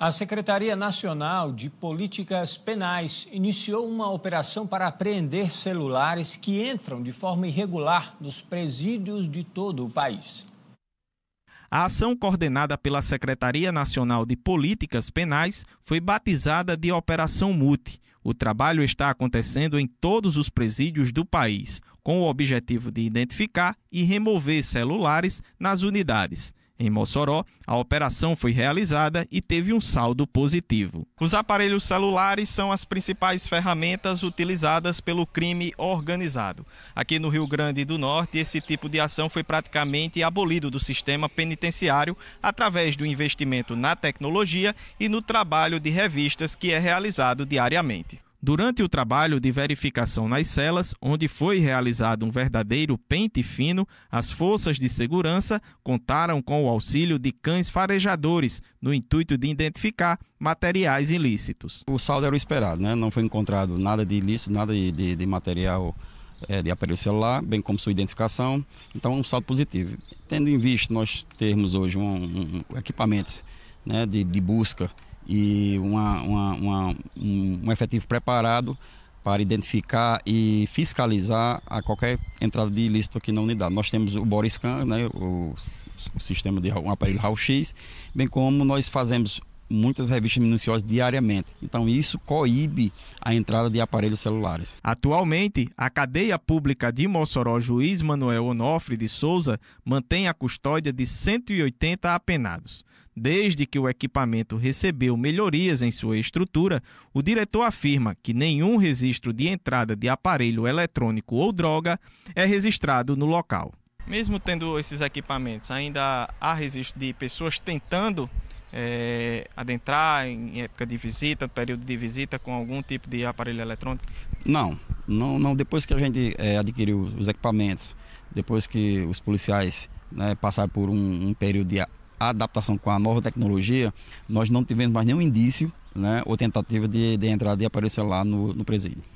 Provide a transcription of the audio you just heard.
A Secretaria Nacional de Políticas Penais iniciou uma operação para apreender celulares que entram de forma irregular nos presídios de todo o país. A ação coordenada pela Secretaria Nacional de Políticas Penais foi batizada de Operação Mute. O trabalho está acontecendo em todos os presídios do país, com o objetivo de identificar e remover celulares nas unidades. Em Mossoró, a operação foi realizada e teve um saldo positivo. Os aparelhos celulares são as principais ferramentas utilizadas pelo crime organizado. Aqui no Rio Grande do Norte, esse tipo de ação foi praticamente abolido do sistema penitenciário através do investimento na tecnologia e no trabalho de revistas que é realizado diariamente. Durante o trabalho de verificação nas celas, onde foi realizado um verdadeiro pente fino, as forças de segurança contaram com o auxílio de cães farejadores, no intuito de identificar materiais ilícitos. O saldo era o esperado, né? não foi encontrado nada de ilícito, nada de, de, de material é, de aparelho celular, bem como sua identificação. Então, um saldo positivo. Tendo em vista nós termos hoje um, um equipamentos né, de, de busca e uma, uma, uma, um, um efetivo preparado para identificar e fiscalizar a qualquer entrada de ilícito aqui na unidade. Nós temos o Boriscan, né, o, o sistema de um aparelho Raio-X, bem como nós fazemos muitas revistas minuciosas diariamente. Então isso coíbe a entrada de aparelhos celulares. Atualmente, a cadeia pública de Mossoró Juiz Manuel Onofre de Souza mantém a custódia de 180 apenados. Desde que o equipamento recebeu melhorias em sua estrutura, o diretor afirma que nenhum registro de entrada de aparelho eletrônico ou droga é registrado no local. Mesmo tendo esses equipamentos, ainda há registro de pessoas tentando é, adentrar em época de visita, período de visita, com algum tipo de aparelho eletrônico? Não, não, não. depois que a gente é, adquiriu os equipamentos, depois que os policiais né, passaram por um, um período de adaptação com a nova tecnologia, nós não tivemos mais nenhum indício né, ou tentativa de, de entrada de aparecer lá no, no presídio.